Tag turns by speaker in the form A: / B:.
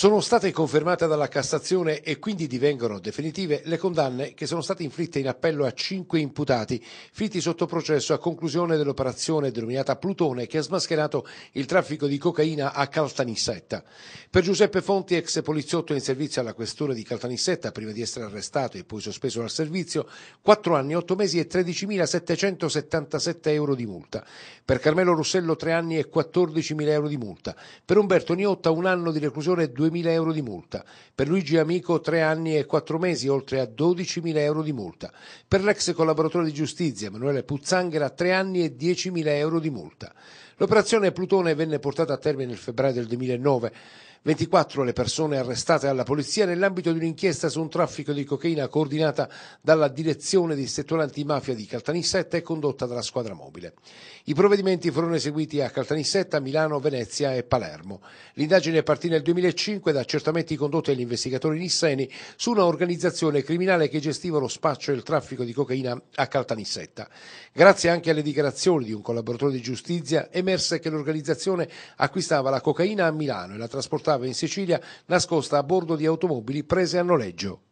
A: Sono state confermate dalla Cassazione e quindi divengono definitive le condanne che sono state inflitte in appello a cinque imputati, finiti sotto processo a conclusione dell'operazione denominata Plutone che ha smascherato il traffico di cocaina a Caltanissetta. Per Giuseppe Fonti, ex poliziotto in servizio alla questura di Caltanissetta, prima di essere arrestato e poi sospeso dal servizio, 4 anni, 8 mesi e 13.777 euro di multa. Per Carmelo Rossello 3 anni e 14.000 euro di multa. Per Umberto Niotta un anno di reclusione e 2.000 2.000 euro di multa, per Luigi Amico 3 anni e 4 mesi, oltre a 12.000 euro di multa, per l'ex collaboratore di giustizia Emanuele Puzzanghera 3 anni e 10.000 euro di multa. L'operazione Plutone venne portata a termine nel febbraio del 2009. 24 le persone arrestate dalla polizia nell'ambito di un'inchiesta su un traffico di cocaina coordinata dalla direzione di settore antimafia di Caltanissetta e condotta dalla squadra mobile. I provvedimenti furono eseguiti a Caltanissetta, Milano, Venezia e Palermo. L'indagine partì nel 2005 2005 da accertamenti condotti agli investigatori nisseni su una organizzazione criminale che gestiva lo spaccio e il traffico di cocaina a Caltanissetta. Grazie anche alle dichiarazioni di un collaboratore di giustizia emerse che l'organizzazione acquistava la cocaina a Milano e la trasportava in Sicilia nascosta a bordo di automobili prese a noleggio.